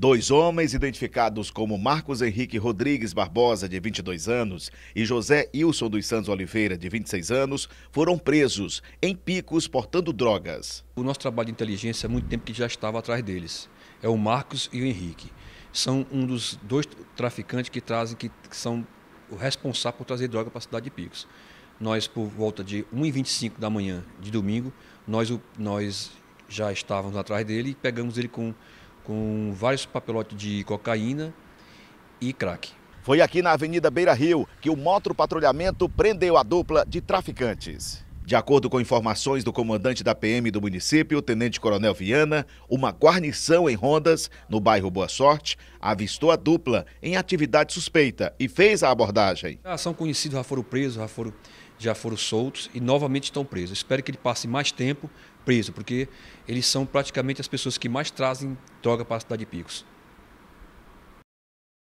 Dois homens identificados como Marcos Henrique Rodrigues Barbosa, de 22 anos, e José Wilson dos Santos Oliveira, de 26 anos, foram presos em picos portando drogas. O nosso trabalho de inteligência há é muito tempo que já estava atrás deles. É o Marcos e o Henrique. São um dos dois traficantes que trazem, que são o responsável por trazer droga para a cidade de Picos. Nós, por volta de 1h25 da manhã de domingo, nós, nós já estávamos atrás dele e pegamos ele com com vários papelotes de cocaína e crack. Foi aqui na Avenida Beira Rio que o motopatrulhamento prendeu a dupla de traficantes. De acordo com informações do comandante da PM do município, Tenente Coronel Viana, uma guarnição em rondas, no bairro Boa Sorte, avistou a dupla em atividade suspeita e fez a abordagem. Já são conhecidos, já foram presos, já foram, já foram soltos e novamente estão presos. Espero que ele passe mais tempo preso, porque eles são praticamente as pessoas que mais trazem droga para a cidade de Picos.